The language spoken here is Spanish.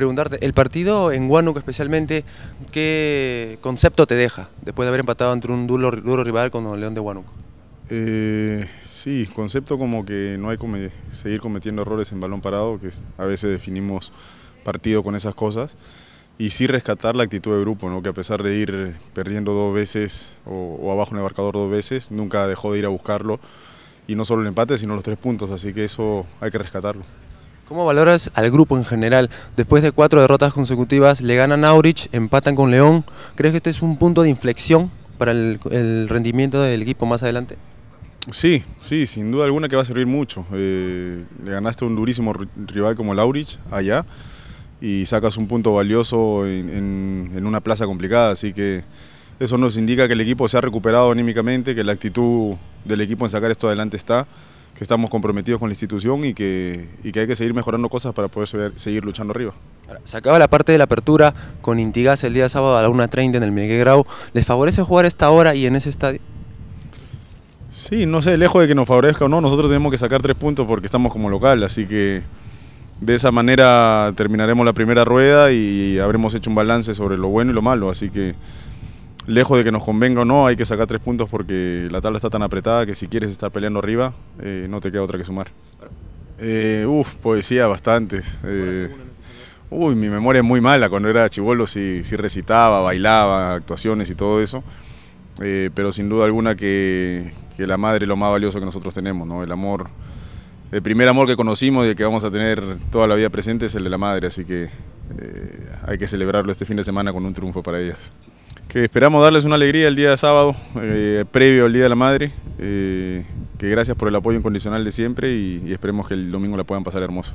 preguntarte, el partido en Huánuco especialmente, ¿qué concepto te deja después de haber empatado entre un duro, duro rival con el León de Huánuco? Eh, sí, concepto como que no hay como seguir cometiendo errores en balón parado, que a veces definimos partido con esas cosas, y sí rescatar la actitud de grupo, ¿no? que a pesar de ir perdiendo dos veces o, o abajo en el marcador dos veces, nunca dejó de ir a buscarlo, y no solo el empate, sino los tres puntos, así que eso hay que rescatarlo. ¿Cómo valoras al grupo en general? Después de cuatro derrotas consecutivas, le ganan Aurich, empatan con León. ¿Crees que este es un punto de inflexión para el, rendimiento del equipo más adelante? Sí, sí, sin duda alguna que va a servir mucho. Eh, le ganaste a un durísimo rival como el Aurich allá y sacas un punto valioso en, en una plaza complicada, así que eso nos indica que el equipo se ha recuperado anímicamente, que la actitud del equipo en sacar esto adelante está que estamos comprometidos con la institución y que, hay que seguir mejorando cosas para poder seguir, luchando arriba. Se acaba la parte de la apertura con Intigas el día sábado a la 1.30 en el Miguel Grau. ¿Les favorece jugar esta hora y en ese estadio? Sí, no sé, lejos de que nos favorezca o no, nosotros tenemos que sacar tres puntos porque estamos como local, así que de esa manera terminaremos la primera rueda y habremos hecho un balance sobre lo bueno y lo malo, así que lejos de que nos convenga o no, hay que sacar tres puntos porque la tabla está tan apretada que si quieres estar peleando arriba, eh, no te queda otra que sumar. Eh, uf, poesía, bastantes. Eh, uy, mi memoria es muy mala. Cuando era chivolo sí, recitaba, bailaba, actuaciones y todo eso. Eh, pero sin duda alguna que, la madre es lo más valioso que nosotros tenemos, ¿no? El amor, el primer amor que conocimos y que vamos a tener toda la vida presente es el de la madre, así que hay que celebrarlo este fin de semana con un triunfo para ellas que esperamos darles una alegría el día de sábado, eh, previo al Día de la Madre, eh, que gracias por el apoyo incondicional de siempre y, y, esperemos que el domingo la puedan pasar hermoso.